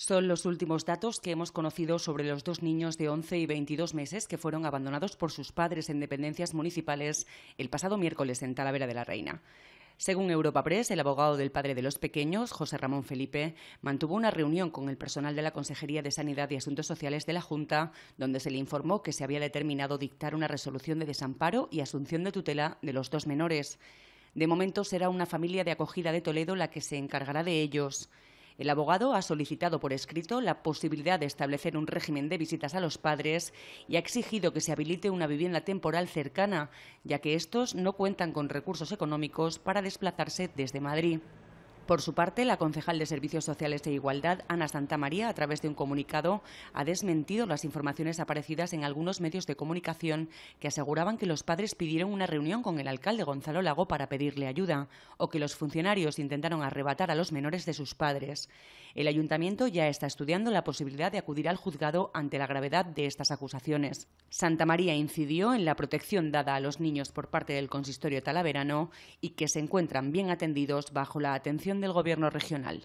Son los últimos datos que hemos conocido sobre los dos niños de 11 y 22 meses que fueron abandonados por sus padres en dependencias municipales el pasado miércoles en Talavera de la Reina. Según Europa Press, el abogado del padre de los pequeños, José Ramón Felipe, mantuvo una reunión con el personal de la Consejería de Sanidad y Asuntos Sociales de la Junta, donde se le informó que se había determinado dictar una resolución de desamparo y asunción de tutela de los dos menores. De momento será una familia de acogida de Toledo la que se encargará de ellos. El abogado ha solicitado por escrito la posibilidad de establecer un régimen de visitas a los padres y ha exigido que se habilite una vivienda temporal cercana, ya que estos no cuentan con recursos económicos para desplazarse desde Madrid. Por su parte, la concejal de Servicios Sociales e Igualdad, Ana Santa María, a través de un comunicado, ha desmentido las informaciones aparecidas en algunos medios de comunicación que aseguraban que los padres pidieron una reunión con el alcalde Gonzalo Lago para pedirle ayuda o que los funcionarios intentaron arrebatar a los menores de sus padres. El ayuntamiento ya está estudiando la posibilidad de acudir al juzgado ante la gravedad de estas acusaciones. Santa María incidió en la protección dada a los niños por parte del consistorio talaverano y que se encuentran bien atendidos bajo la atención del gobierno regional.